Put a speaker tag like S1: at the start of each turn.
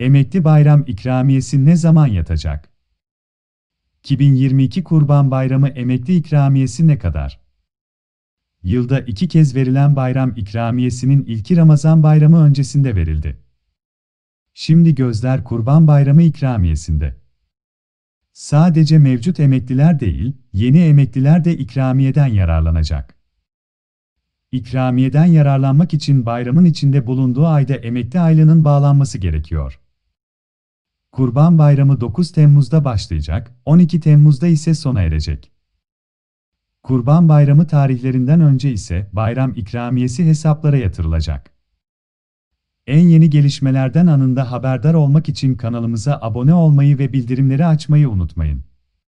S1: Emekli Bayram ikramiyesi ne zaman yatacak? 2022 Kurban Bayramı emekli ikramiyesi ne kadar? Yılda iki kez verilen bayram ikramiyesinin ilki Ramazan bayramı öncesinde verildi. Şimdi gözler Kurban Bayramı ikramiyesinde. Sadece mevcut emekliler değil, yeni emekliler de ikramiyeden yararlanacak. İkramiyeden yararlanmak için bayramın içinde bulunduğu ayda emekli aylığının bağlanması gerekiyor. Kurban Bayramı 9 Temmuz'da başlayacak, 12 Temmuz'da ise sona erecek. Kurban Bayramı tarihlerinden önce ise bayram ikramiyesi hesaplara yatırılacak. En yeni gelişmelerden anında haberdar olmak için kanalımıza abone olmayı ve bildirimleri açmayı unutmayın.